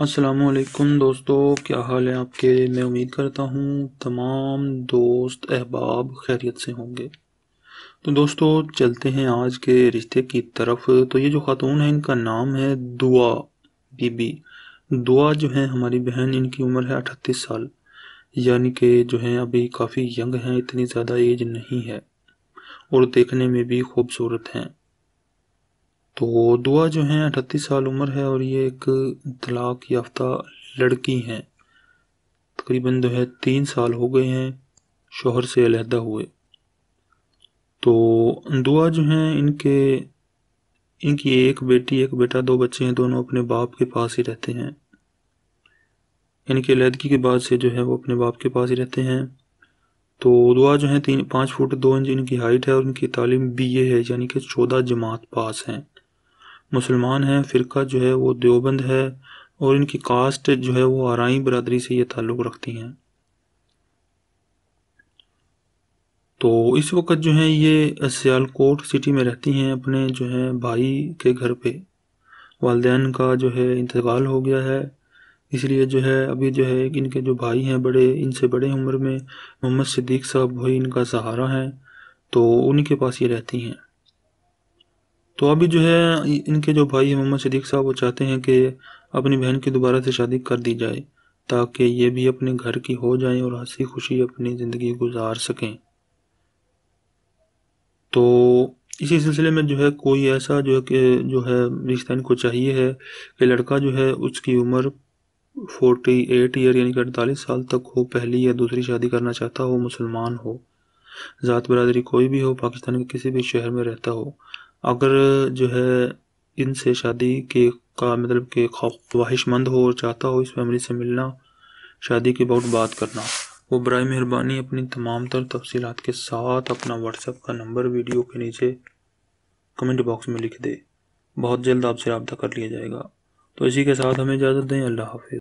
असलकुम दोस्तों क्या हाल है आपके मैं उम्मीद करता हूँ तमाम दोस्त अहबाब खैरियत से होंगे तो दोस्तों चलते हैं आज के रिश्ते की तरफ तो ये जो ख़ातून है इनका नाम है दुआ बीबी दुआ जो है हमारी बहन इनकी उम्र है अठतीस साल यानी कि जो है अभी काफ़ी यंग हैं इतनी ज़्यादा एज नहीं है और देखने में भी खूबसूरत हैं तो दुआ जो हैं अठतीस साल उम्र है और ये एक तलाक याफ्ता लड़की हैं तकरीबन जो है तीन साल हो गए हैं शोहर से अलहदा हुए तो दुआ जो हैं इनके इनकी एक बेटी एक बेटा दो बच्चे हैं दोनों अपने बाप के पास ही रहते हैं इनकी अलहदगी के बाद से जो है वो अपने बाप के पास ही रहते हैं तो दुआ जो है तीन पाँच फुट दो इंच इनकी हाइट है और इनकी तालीम बी ए है यानी कि चौदह जमात पास हैं मुसलमान हैं फ़िरका जो है वो देवबंद है और इनकी कास्ट जो है वो आरई बरदरी से ये ताल्लुक़ रखती हैं तो इस वक्त जो है ये सियालकोट सिटी में रहती हैं अपने जो है भाई के घर पे वालदेन का जो है इंतकाल हो गया है इसलिए जो है अभी जो है इनके जो भाई हैं बड़े इनसे बड़े उम्र में मोहम्मद सिद्दीक साहब भाई इनका सहारा हैं तो उनके पास ये रहती हैं तो अभी जो है इनके जो भाई हैं मोहम्मद सदीक साहब वो चाहते हैं कि अपनी बहन की दोबारा से शादी कर दी जाए ताकि ये भी अपने घर की हो जाएं और हंसी खुशी अपनी ज़िंदगी गुजार सकें तो इसी सिलसिले में जो है कोई ऐसा जो है कि जो है रिश्ता इनको चाहिए है कि लड़का जो है उसकी उम्र फोर्टी एट ईयर यानी कि अड़तालीस साल तक हो पहली या दूसरी शादी करना चाहता हो मुसलमान हो ज़ात बरदरी कोई भी हो पाकिस्तान के किसी भी शहर में रहता हो अगर जो है इनसे शादी के का मतलब के ख्वाहिशमंद हो और चाहता हो इस फैमिली से मिलना शादी के अबाउट बात करना वो बर मेहरबानी अपनी तमाम तर तफसीत के साथ अपना व्हाट्सएप का नंबर वीडियो के नीचे कमेंट बॉक्स में लिख दे बहुत जल्द आपसे रबता कर लिया जाएगा तो इसी के साथ हमें इजाज़त दें अल्लाह हाफिज़